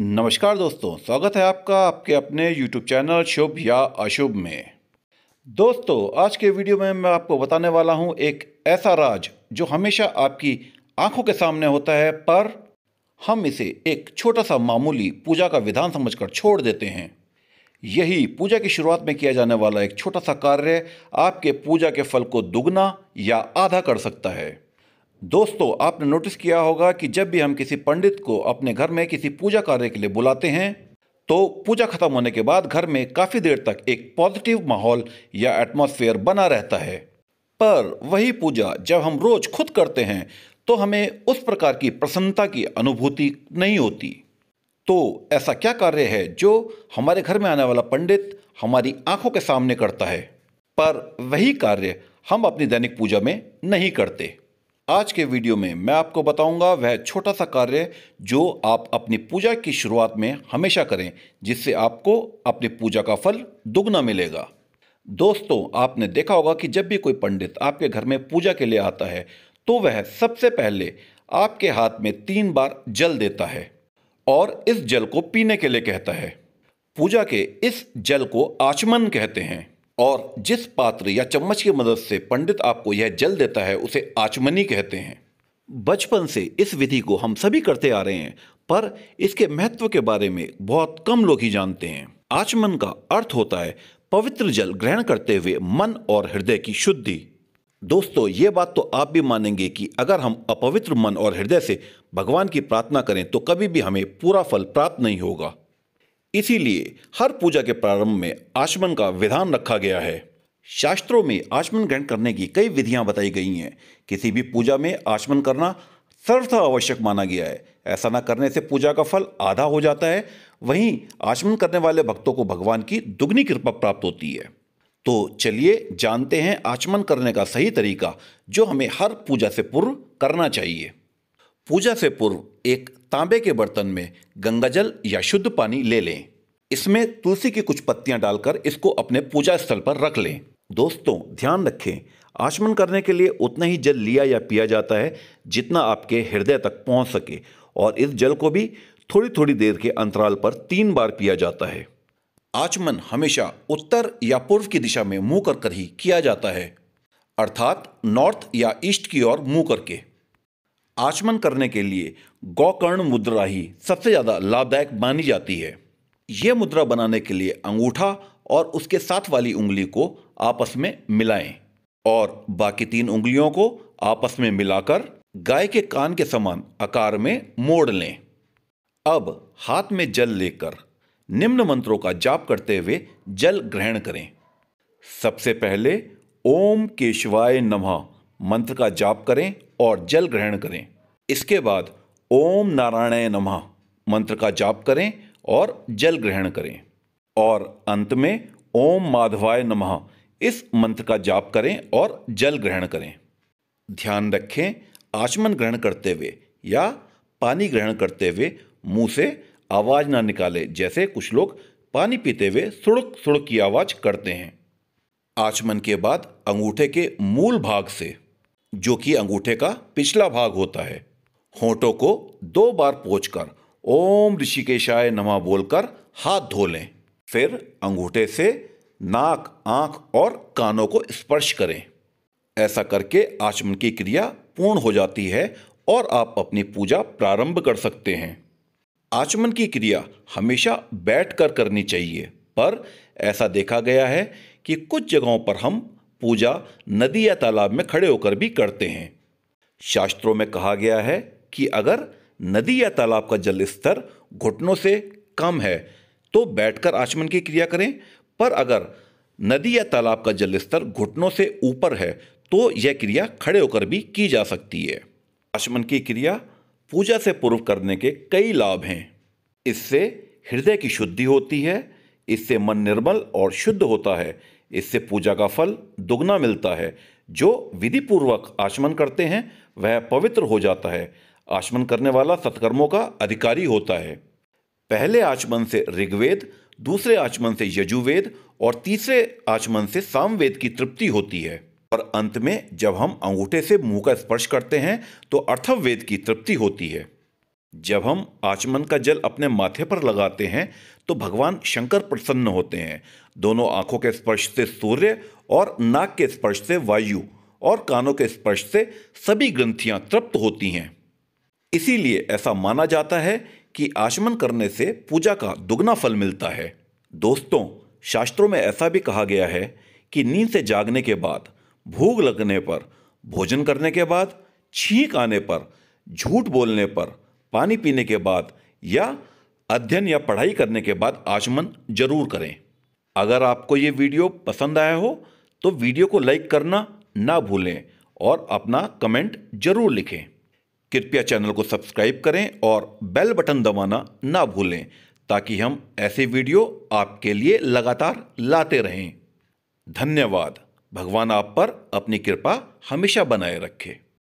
नमस्कार दोस्तों स्वागत है आपका आपके अपने YouTube चैनल शुभ या अशुभ में दोस्तों आज के वीडियो में मैं आपको बताने वाला हूं एक ऐसा राज जो हमेशा आपकी आंखों के सामने होता है पर हम इसे एक छोटा सा मामूली पूजा का विधान समझकर छोड़ देते हैं यही पूजा की शुरुआत में किया जाने वाला एक छोटा सा कार्य आपके पूजा के फल को दुगना या आधा कर सकता है दोस्तों आपने नोटिस किया होगा कि जब भी हम किसी पंडित को अपने घर में किसी पूजा कार्य के लिए बुलाते हैं तो पूजा खत्म होने के बाद घर में काफ़ी देर तक एक पॉजिटिव माहौल या एटमोसफेयर बना रहता है पर वही पूजा जब हम रोज़ खुद करते हैं तो हमें उस प्रकार की प्रसन्नता की अनुभूति नहीं होती तो ऐसा क्या कार्य है जो हमारे घर में आने वाला पंडित हमारी आंखों के सामने करता है पर वही कार्य हम अपनी दैनिक पूजा में नहीं करते आज के वीडियो में मैं आपको बताऊंगा वह छोटा सा कार्य जो आप अपनी पूजा की शुरुआत में हमेशा करें जिससे आपको अपनी पूजा का फल दुगना मिलेगा दोस्तों आपने देखा होगा कि जब भी कोई पंडित आपके घर में पूजा के लिए आता है तो वह सबसे पहले आपके हाथ में तीन बार जल देता है और इस जल को पीने के लिए कहता है पूजा के इस जल को आचमन कहते हैं और जिस पात्र या चम्मच की मदद से पंडित आपको यह जल देता है उसे आचमनी कहते हैं बचपन से इस विधि को हम सभी करते आ रहे हैं पर इसके महत्व के बारे में बहुत कम लोग ही जानते हैं आचमन का अर्थ होता है पवित्र जल ग्रहण करते हुए मन और हृदय की शुद्धि दोस्तों ये बात तो आप भी मानेंगे कि अगर हम अपवित्र मन और हृदय से भगवान की प्रार्थना करें तो कभी भी हमें पूरा फल प्राप्त नहीं होगा इसीलिए हर पूजा के प्रारंभ में आचमन का विधान रखा गया है शास्त्रों में आचमन ग्रहण करने की कई विधियां बताई गई हैं किसी भी पूजा में आचमन करना सर्वथा आवश्यक माना गया है ऐसा ना करने से पूजा का फल आधा हो जाता है वहीं आचमन करने वाले भक्तों को भगवान की दुग्नी कृपा प्राप्त होती है तो चलिए जानते हैं आचमन करने का सही तरीका जो हमें हर पूजा से पूर्व करना चाहिए पूजा से पूर्व एक तांबे के बर्तन में गंगाजल या शुद्ध पानी ले लें इसमें तुलसी की कुछ पत्तियां डालकर इसको अपने पूजा स्थल पर रख लें दोस्तों ध्यान रखें आचमन करने के लिए उतना ही जल लिया या पिया जाता है जितना आपके हृदय तक पहुंच सके और इस जल को भी थोड़ी थोड़ी देर के अंतराल पर तीन बार पिया जाता है आचमन हमेशा उत्तर या पूर्व की दिशा में मुंह कर कर ही किया जाता है अर्थात नॉर्थ या ईस्ट की ओर मुंह करके आचमन करने के लिए गौकर्ण मुद्रा ही सबसे ज़्यादा लाभदायक मानी जाती है यह मुद्रा बनाने के लिए अंगूठा और उसके साथ वाली उंगली को आपस में मिलाएं और बाकी तीन उंगलियों को आपस में मिलाकर गाय के कान के समान आकार में मोड़ लें अब हाथ में जल लेकर निम्न मंत्रों का जाप करते हुए जल ग्रहण करें सबसे पहले ओम केशवाय नमः मंत्र का जाप करें और जल ग्रहण करें इसके बाद ओम नारायण नमः मंत्र का जाप करें और जल ग्रहण करें और अंत में ओम माधवाय नमः इस मंत्र का जाप करें और जल ग्रहण करें ध्यान रखें आचमन ग्रहण करते हुए या पानी ग्रहण करते हुए मुंह से आवाज़ ना निकाले जैसे कुछ लोग पानी पीते हुए सुड़क सुड़क की आवाज़ करते हैं आचमन के बाद अंगूठे के मूल भाग से जो कि अंगूठे का पिछला भाग होता है होठों को दो बार कर ओम ऋषिकेशाय नमा बोलकर हाथ धो लें फिर अंगूठे से नाक आंख और कानों को स्पर्श करें ऐसा करके आचमन की क्रिया पूर्ण हो जाती है और आप अपनी पूजा प्रारंभ कर सकते हैं आचमन की क्रिया हमेशा बैठ कर करनी चाहिए पर ऐसा देखा गया है कि कुछ जगहों पर हम पूजा नदी या तालाब में खड़े होकर भी करते हैं शास्त्रों में कहा गया है कि अगर नदी या तालाब का जल स्तर घुटनों से कम है तो बैठकर आचमन की क्रिया करें पर अगर नदी या तालाब का जल स्तर घुटनों से ऊपर है तो यह क्रिया खड़े होकर भी की जा सकती है आचमन की क्रिया पूजा से पूर्व करने के कई लाभ हैं इससे हृदय की शुद्धि होती है इससे मन निर्मल और शुद्ध होता है इससे पूजा का फल दुगना मिलता है जो विधि पूर्वक आचमन करते हैं वह पवित्र हो जाता है आचमन करने वाला सत्कर्मों का अधिकारी होता है पहले आचमन से ऋग्वेद दूसरे आचमन से यजुर्वेद और तीसरे आचमन से सामवेद की तृप्ति होती है और अंत में जब हम अंगूठे से मुंह का स्पर्श करते हैं तो अर्थववेद की तृप्ति होती है जब हम आचमन का जल अपने माथे पर लगाते हैं तो भगवान शंकर प्रसन्न होते हैं दोनों आंखों के स्पर्श से सूर्य और नाक के स्पर्श से वायु और कानों के स्पर्श से सभी ग्रंथियां तृप्त होती हैं इसीलिए ऐसा माना जाता है कि आचमन करने से पूजा का दुगना फल मिलता है दोस्तों शास्त्रों में ऐसा भी कहा गया है कि नींद से जागने के बाद भूख लगने पर भोजन करने के बाद छींक आने पर झूठ बोलने पर पानी पीने के बाद या अध्ययन या पढ़ाई करने के बाद आचमन जरूर करें अगर आपको ये वीडियो पसंद आया हो तो वीडियो को लाइक करना ना भूलें और अपना कमेंट जरूर लिखें कृपया चैनल को सब्सक्राइब करें और बेल बटन दबाना ना भूलें ताकि हम ऐसे वीडियो आपके लिए लगातार लाते रहें धन्यवाद भगवान आप पर अपनी कृपा हमेशा बनाए रखें